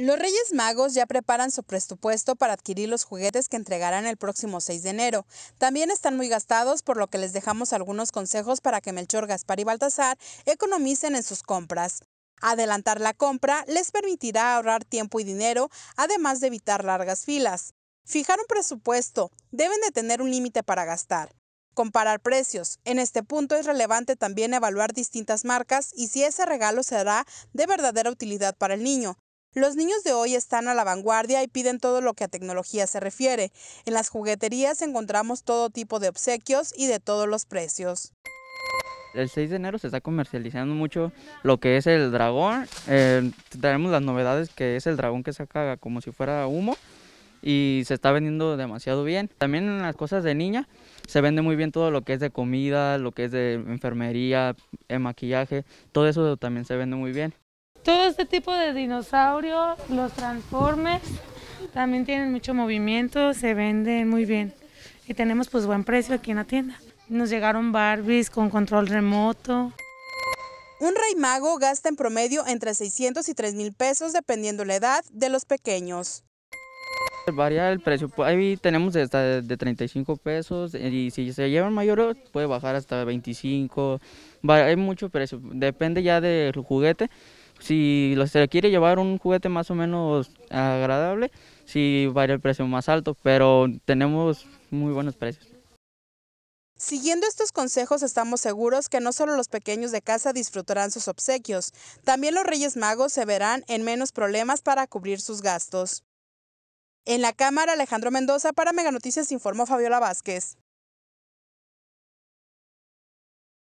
Los Reyes Magos ya preparan su presupuesto para adquirir los juguetes que entregarán el próximo 6 de enero. También están muy gastados, por lo que les dejamos algunos consejos para que Melchor, Gaspar y Baltasar economicen en sus compras. Adelantar la compra les permitirá ahorrar tiempo y dinero, además de evitar largas filas. Fijar un presupuesto. Deben de tener un límite para gastar. Comparar precios. En este punto es relevante también evaluar distintas marcas y si ese regalo será de verdadera utilidad para el niño. Los niños de hoy están a la vanguardia y piden todo lo que a tecnología se refiere. En las jugueterías encontramos todo tipo de obsequios y de todos los precios. El 6 de enero se está comercializando mucho lo que es el dragón. Eh, tenemos las novedades que es el dragón que saca como si fuera humo y se está vendiendo demasiado bien. También en las cosas de niña se vende muy bien todo lo que es de comida, lo que es de enfermería, de eh, maquillaje, todo eso también se vende muy bien todo este tipo de dinosaurios, los transformes, también tienen mucho movimiento, se venden muy bien y tenemos pues buen precio aquí en la tienda. Nos llegaron Barbies con control remoto. Un rey mago gasta en promedio entre 600 y 3 mil pesos dependiendo la edad de los pequeños. Varía el precio, pues, ahí tenemos de 35 pesos eh, y si se llevan mayor puede bajar hasta 25, hay mucho precio, depende ya del juguete, si se quiere llevar un juguete más o menos agradable, sí va a ir el precio más alto, pero tenemos muy buenos precios. Siguiendo estos consejos estamos seguros que no solo los pequeños de casa disfrutarán sus obsequios, también los Reyes Magos se verán en menos problemas para cubrir sus gastos. En la cámara Alejandro Mendoza para Meganoticias informó Fabiola Vázquez.